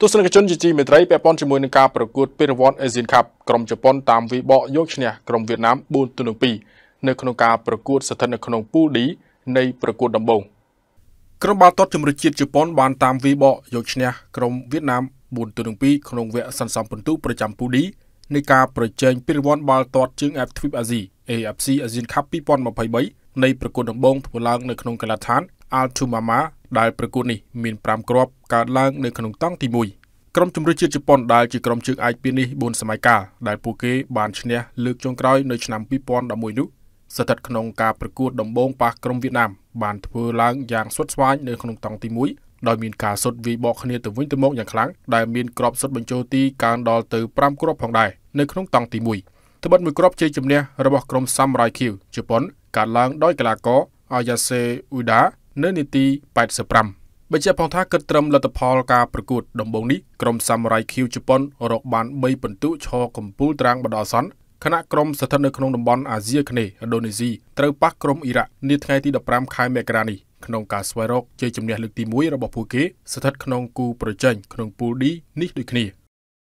ទស្សនិកជនជាទីមេត្រីពាក់ព័ន្ធជាមួយនឹងការប្រកួតពានរង្វាន់ Asian Cup ក្រុមជប៉ុនតាមវីបកយកឈ្នះក្រុមវៀតណាម4ទៅ2នៅក្នុងការប្រកួតស្ថិតនៅក្នុង Pool D នៃប្រកួតដំបូងក្រុមបាល់ទាត់ជម្រើសជាតិជប៉ុនបានតាមវីបកយកឈ្នះក្រុមវៀតណាម4ទៅ2ក្នុងវគ្គសន្សំពិន្ទុប្រចាំ Pool D នៃការប្រជែងពានរង្វាន់បាល់ទាត់ជើង F-Trip Asia AFC Asian Cup 2023នៃប្រកួតដំបូងធ្វើឡើងនៅក្នុងកីឡដ្ឋាន Al Tumama ដែលប្រកួតនេះមាន5គ្រាប់កើតឡើងនៅក្នុងតង់ទី1ក្រុមជម្រើសជាតិជប៉ុនដែលជាក្រុមជើងឯកពីនេះ4សម័យកាលដែលពួកគេបានឈ្នះលើកចុងក្រោយនៅឆ្នាំ2011នោះស្ថិតក្នុងការប្រកួតដំបូងប៉ះក្រុមវៀតណាមបានធ្វើឡើងយ៉ាងសុតស្វាញនៅក្នុងតង់ទី1ដោយមានការសុតវាយបកគ្នាទៅវិញទៅមកយ៉ាងខ្លាំងដែលមានក្របសុតបញ្ចូលទីកើនដល់ទៅ5គ្រាប់ផងដែរនៅក្នុងតង់ទី1ត្បិតមួយគ្រាប់ជ័យជំនះរបស់ក្រុម Samurai Q ជប៉ុនកើតឡើងដោយកីឡាករ Ayase Ueda នៅនាទី85បញ្ជាក់ផងថាគិតត្រឹមលទ្ធផលការប្រកួត ដំបូងនេះក្រុមសាមរ៉ៃឃីវជប៉ុនរក បាន3ពិន្ទុឈរកំពូលត្រាងបដអសន្នខណៈក្រុមស្ថិតនៅក្នុងតំបន់អាស៊ីគ្នេយ៍ឥណ្ឌូនេស៊ីត្រូវប៉ះក្រុមអ៊ីរ៉ាក់នាថ្ងៃទី15ខែមករានេះក្នុងការស្វែងរកជ័យជំនះលើកទី1របស់ពួកគេស្ថិតក្នុងគូប្រជែងក្នុងពូល D នេះដូចគ្នា។